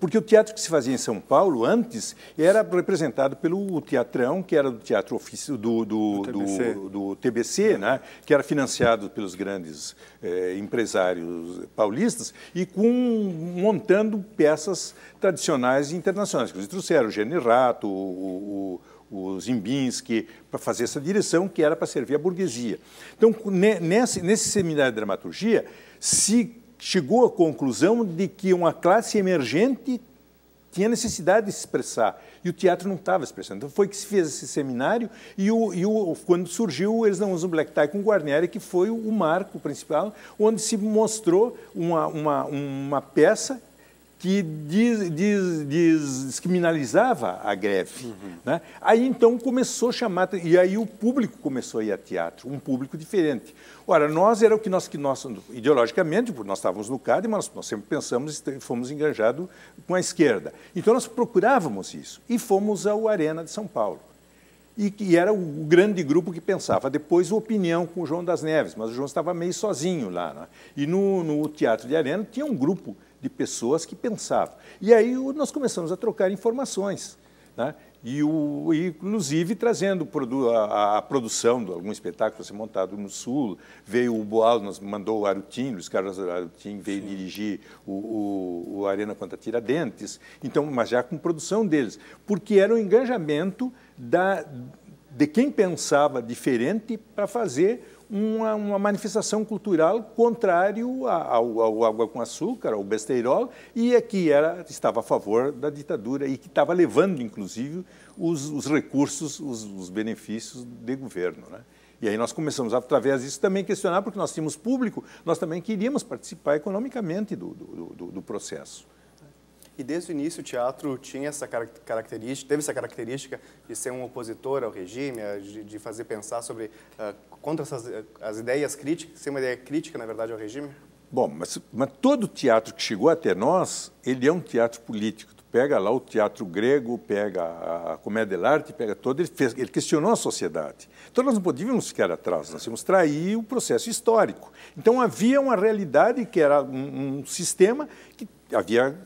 Porque o teatro que se fazia em São Paulo antes era representado pelo Teatrão, que era do teatro ofício do, do, do TBC, do, do TBC né? que era financiado pelos grandes eh, empresários paulistas e com montando peças tradicionais e internacionais. Eles trouxeram o Gene Rato, o, o Zimbinski, para fazer essa direção que era para servir a burguesia. Então, nesse, nesse seminário de dramaturgia, se chegou à conclusão de que uma classe emergente tinha necessidade de se expressar e o teatro não estava expressando. Então foi que se fez esse seminário e, o, e o, quando surgiu Eles Não Usam Black Tie com Guarnieri, que foi o marco principal, onde se mostrou uma, uma, uma peça que des, descriminalizava a greve. Uhum. Né? Aí então começou a chamar, e aí o público começou a ir a teatro, um público diferente. Ora, nós era o que nós, que nós ideologicamente, porque nós estávamos no CAD, mas nós sempre pensamos e fomos engajados com a esquerda. Então nós procurávamos isso e fomos ao Arena de São Paulo. E, era o grande grupo que pensava. Depois, a opinião com o João das Neves, mas o João estava meio sozinho lá. Né? E no, no Teatro de Arena tinha um grupo de pessoas que pensavam. E aí nós começamos a trocar informações. Né? E, o, inclusive trazendo a, a, produção de algum espetáculo ser montado no Sul. Veio o Boal, nos mandou o Arutin, Luiz Carlos Arutin veio Sim. dirigir o, o, o, Arena contra Tiradentes, então, mas já com produção deles, porque era o um engajamento da, de quem pensava diferente para fazer uma, uma manifestação cultural contrário ao, ao, água com açúcar, ao besteirol, e que era, estava a favor da ditadura e que estava levando, inclusive, os, os recursos, os, os, benefícios de governo. Né? E aí nós começamos, através disso, também questionar, porque nós tínhamos público, nós também queríamos participar economicamente do, do, do, do processo. E desde o início o teatro tinha essa característica, teve essa característica de ser um opositor ao regime, eh, de, de fazer pensar sobre uh, contra essas, eh, as ideias críticas, ser uma ideia crítica na verdade ao regime. Bom, mas, mas todo teatro que chegou até nós, ele é um teatro político. Tu pega lá o teatro grego, pega a comédia dell'arte, pega todo, ele, fez, ele questionou a sociedade. Então nós não podíamos ficar atrás, nós tínhamos trair o processo histórico. Então havia uma realidade que era um, um sistema que havia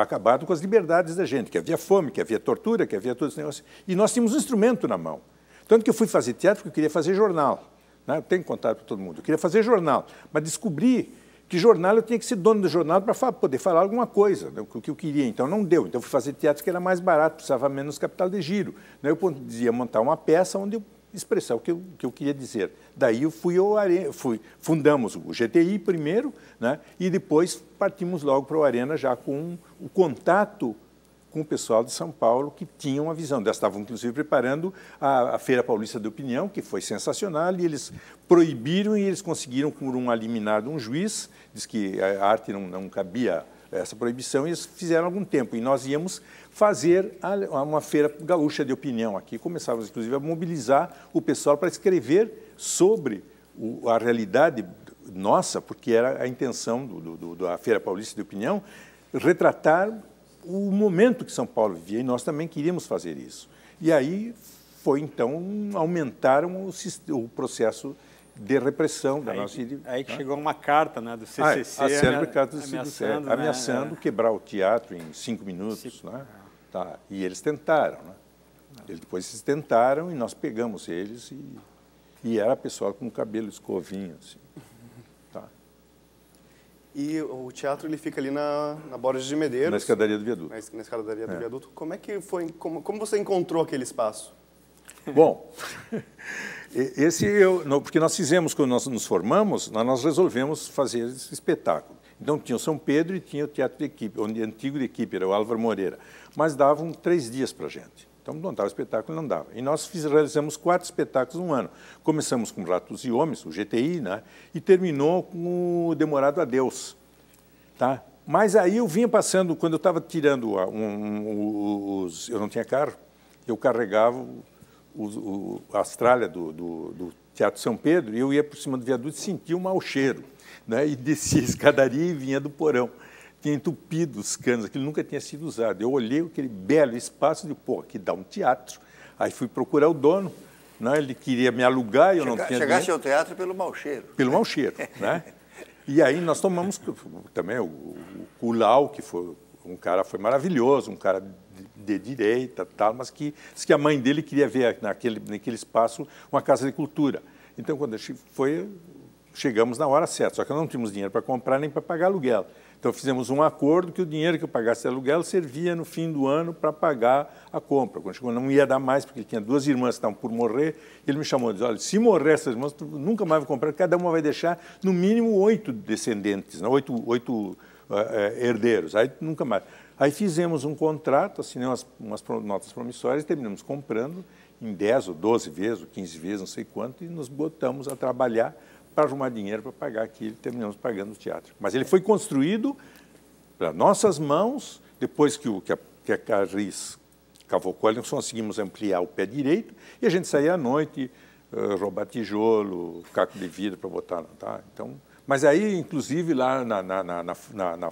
acabado com as liberdades da gente, que havia fome, que havia tortura, que havia todos esse negócios. E nós tínhamos um instrumento na mão. Tanto que eu fui fazer teatro porque eu queria fazer jornal. Né? Eu tenho contato com todo mundo. Eu queria fazer jornal, mas descobri que jornal eu tinha que ser dono do jornal para poder falar alguma coisa, né, o que eu queria. Então não deu. Então eu fui fazer teatro que era mais barato, precisava menos capital de giro. Né? Eu podia montar uma peça onde eu expressar o que eu, que eu queria dizer. Daí eu fui ao Arena, fui, fundamos o GTI primeiro, né, e depois partimos logo para o Arena já com o contato com o pessoal de São Paulo que tinham uma visão. Eles estavam, inclusive, preparando a, a, Feira Paulista de Opinião, que foi sensacional, e eles proibiram e eles conseguiram, por um liminar de um juiz, diz que a arte não, não cabia essa proibição, e eles fizeram algum tempo. E nós íamos fazer uma feira gaúcha de opinião aqui. Começávamos, inclusive, a mobilizar o pessoal para escrever sobre o, a realidade nossa, porque era a intenção do, do, da Feira Paulista de Opinião, retratar o momento que São Paulo vivia, e nós também queríamos fazer isso. E aí foi, então, aumentaram o, o processo de repressão da aí, nossa aí que né? chegou uma carta né do CCC ah, a Sérgio carta do CCC ameaçando, né? ameaçando é. quebrar o teatro em cinco minutos né é. tá e eles tentaram né? eles depois eles tentaram e nós pegamos eles e, e era a pessoa com o cabelo escovinho assim tá e o teatro ele fica ali na, na Borges de Medeiros na escadaria do viaduto na, na escadaria do é. viaduto como é que foi como como você encontrou aquele espaço bom Esse eu, porque nós fizemos, quando nós nos formamos, nós resolvemos fazer esse espetáculo. Então tinha o São Pedro e tinha o Teatro de Equipe, onde o antigo de equipe era o Álvaro Moreira. Mas davam três dias para a gente. Então não dava espetáculo, não dava. E nós fiz, realizamos quatro espetáculos um ano. Começamos com Ratos e Homens, o GTI, né? e terminou com o Demorado a Deus. Tá? Mas aí eu vinha passando, quando eu estava tirando um, um, os... Eu não tinha carro, eu carregava o, o, a Austrália do, do, do Teatro São Pedro, e eu ia por cima do viaduto e sentia um mau cheiro. Né? E descia a escadaria e vinha do porão. Tinha entupido os canos, aquilo nunca tinha sido usado. Eu olhei aquele belo espaço de, pô, aqui dá um teatro. Aí fui procurar o dono, não né? ele queria me alugar e eu Chega, não tinha Chegaste dinheiro. ao teatro pelo mau cheiro. Pelo mau cheiro, né? E aí nós tomamos também o, o Kulau, que foi um cara foi maravilhoso, um cara de direita, tal, mas que diz que a mãe dele queria ver naquele, naquele espaço uma casa de cultura. Então, quando foi, chegamos na hora certa, só que não tínhamos dinheiro para comprar nem para pagar aluguel. Então, fizemos um acordo que o dinheiro que eu pagasse aluguel servia no fim do ano para pagar a compra. Quando chegou, não ia dar mais, porque ele tinha duas irmãs que estavam por morrer. Ele me chamou e disse: Olha, se morrer essas irmãs, tu nunca mais vou comprar, cada uma vai deixar no mínimo oito descendentes, né? oito, oito uh, herdeiros. Aí nunca mais. Aí fizemos um contrato, assinamos umas, umas notas promissórias, terminamos comprando em 10 ou 12 vezes, ou 15 vezes, não sei quanto, e nos botamos a trabalhar para arrumar dinheiro para pagar aquilo, terminamos pagando o teatro. Mas ele foi construído para nossas mãos, depois que, o, que, a, que a Carris cavocou ali, nós conseguimos ampliar o pé direito, e a gente saía à noite, uh, roubar tijolo, caco de vidro para botar, tá? Então, mas aí, inclusive, lá na, na, na, na,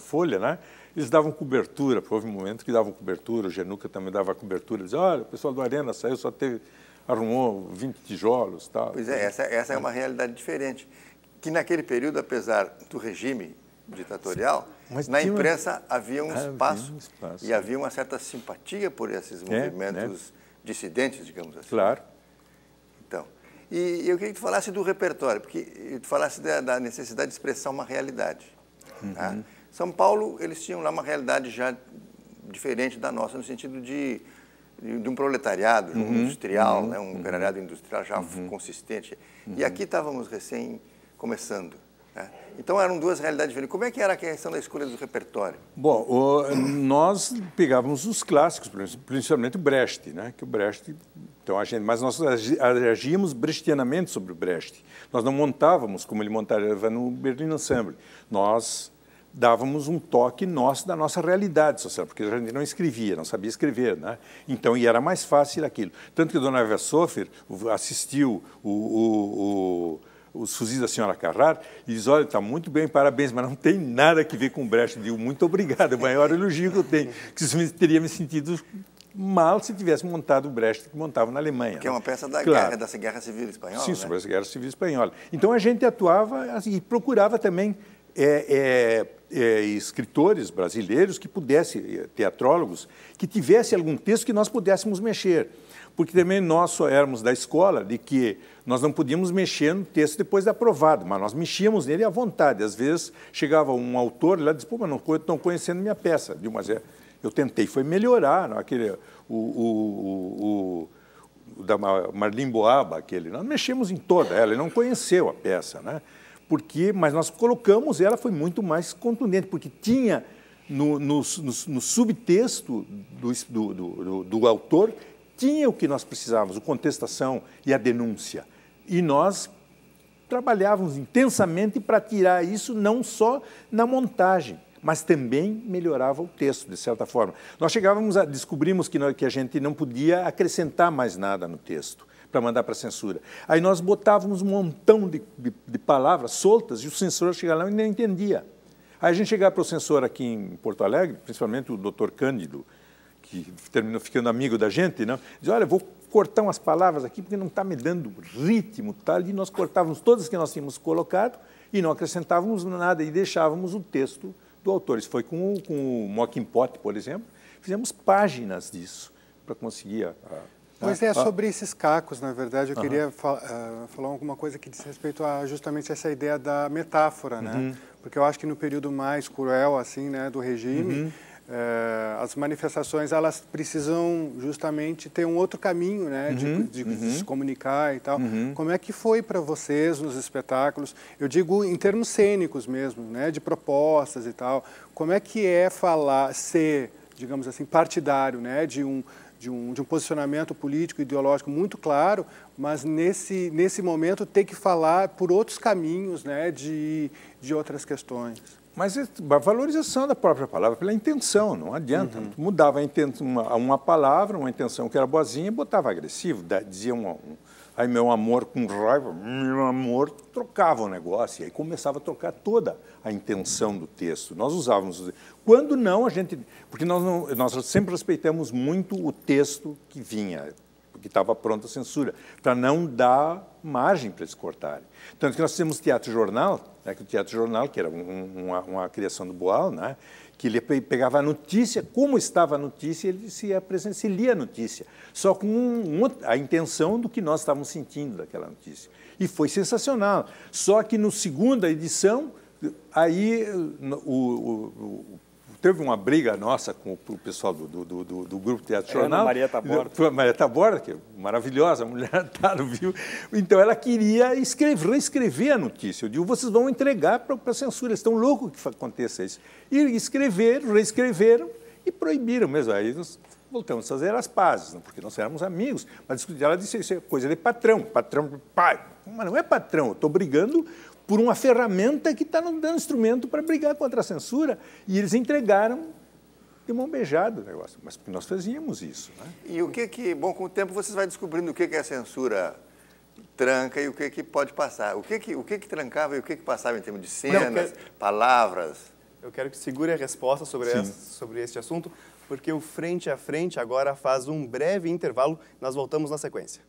Folha, né, eles davam cobertura, houve um momento que davam cobertura, o Genuca também dava cobertura, dizia, olha, o pessoal do Arena saiu, só teve, arrumou 20 tijolos tal. Pois é, essa, essa é uma realidade diferente, que naquele período, apesar do regime ditatorial, Mas na imprensa uma... havia, um, havia espaço, um espaço, e havia uma certa simpatia por esses movimentos é, né? dissidentes, digamos assim. Claro. Então, e eu queria que tu falasse do repertório, porque tu falasse da, da necessidade de expressar uma realidade. Uhum. Tá? São Paulo, eles tinham lá uma realidade já diferente da nossa, no sentido de, de, de um proletariado, uhum. um industrial, uhum. né? um operariado uhum. industrial já uhum. consistente. E uhum. aqui estávamos recém começando. É. Então eram duas realidades diferentes. Como é que era a questão da escolha do repertório? Bom, o, nós pegávamos os clássicos, principalmente o Brecht, né? Que o Brecht, então a gente, mas nós agíamos brechtianamente sobre o Brecht. Nós não montávamos como ele montava no Berlin Ensemble. Nós dávamos um toque nosso da nossa realidade social, porque a gente não escrevia, não sabia escrever, né? Então, e era mais fácil aquilo. Tanto que a Dona Eva Sofer assistiu o, o, o os fuzis da senhora Carrar e diz, olha, está muito bem, parabéns, mas não tem nada que ver com o Brecht. Eu digo, muito obrigado, é o maior elogio que eu tenho, que isso teria me sentido mal se tivesse montado o Brecht que montava na Alemanha. Que é uma peça da claro. guerra, dessa guerra civil espanhola. Sim, né? sobre né? a guerra civil espanhola. Então a gente atuava assim, e procurava também é, é, é, escritores brasileiros que pudessem, eh, teatrólogos, que tivesse algum texto que nós pudéssemos mexer porque também nós só éramos da escola de que nós não podíamos mexer no texto depois de aprovado, mas nós mexíamos nele à vontade. Às vezes chegava um autor lá e pô, mas não estão conhecendo minha peça. Digo, mas é, eu tentei foi melhorar não, é? aquele, o, o, o, o da Marlim Boaba, aquele. Nós mexemos em toda ela, ele não conheceu a peça, né? Porque, mas nós colocamos ela, foi muito mais contundente, porque tinha no, no, no, no subtexto do, do, do, do autor tinha o que nós precisávamos, a contestação e a denúncia. E nós trabalhávamos intensamente para tirar isso não só na montagem, mas também melhorava o texto, de certa forma. Nós chegávamos a descobrimos que, nós, que a gente não podia acrescentar mais nada no texto para mandar para a censura. Aí nós botávamos um montão de, de, de palavras soltas e o censor chegava lá e não entendia. Aí a gente chegava para o censor aqui em Porto Alegre, principalmente o doutor Cândido, que terminou ficando amigo da gente, né? diz, olha, vou cortar umas palavras aqui porque não está me dando ritmo, tá? E nós cortávamos todas que nós tínhamos colocado e não acrescentávamos nada e deixávamos o texto do autor. Isso foi com, o, com o Mocking Pot, por exemplo. Fizemos páginas disso para conseguir a, a né? é, ah. sobre esses cacos, na verdade, eu uhum. queria uh, falar alguma coisa que diz respeito a justamente essa ideia da metáfora, né? Uhum. Porque eu acho que no período mais cruel, assim, né, do regime, uhum. Eh, as manifestações elas precisam justamente ter um outro caminho, né, uhum, de, de uhum. se comunicar e tal. Uhum. Como é que foi para vocês nos espetáculos? Eu digo em termos cênicos mesmo, né, de propostas e tal. Como é que é falar, ser, digamos assim, partidário, né, de um de um, de um posicionamento político ideológico muito claro, mas nesse nesse momento ter que falar por outros caminhos, né, de de outras questões. Mas a valorização da própria palavra, pela intenção, não adianta. Uhum. Mudava uma, uma, palavra, uma intenção que era boazinha, botava agressivo, dizia um, um, aí meu amor com raiva, meu amor, trocava o negócio, e aí começava a trocar toda a intenção do texto. Nós usávamos. Quando não, a gente. Porque nós, não, nós sempre respeitamos muito o texto que vinha que estava pronta a censura, para não dar margem para eles cortarem. Tanto que nós temos teatro-jornal, né, que o teatro-jornal, que era um, uma, uma, criação do Boal, né, que ele pegava a notícia, como estava a notícia, ele se apresenta, se lia a notícia, só com um, um, a intenção do que nós estávamos sentindo daquela notícia. E foi sensacional. Só que no segunda edição, aí o, o, o teve uma briga nossa com o pessoal do, do, do, do Grupo Teatro Jornal. É, Ana Maria Taborda. Maria Taborda, que é maravilhosa, a mulher tá no viu. Então ela queria escrever, reescrever a notícia. Eu digo, vocês vão entregar para a censura, estão loucos que aconteça isso. E escreveram, reescreveram e proibiram mesmo. Aí nós voltamos a fazer as pazes, né? porque nós éramos amigos. Mas ela disse, isso é coisa de patrão, patrão, pai. Mas não é patrão, eu estou brigando por uma ferramenta que está nos dando instrumento para brigar contra a censura. E eles entregaram de mão beijada o negócio. Mas nós fazíamos isso. Né? E o que que... Bom, com o tempo vocês vão descobrindo o que que é censura tranca e o que que pode passar. O que que, o que, que trancava e o que que passava em termos de cenas, Não, quero... palavras? Eu quero que segure a resposta sobre, essa, sobre este assunto, porque o Frente a Frente agora faz um breve intervalo. Nós voltamos na sequência.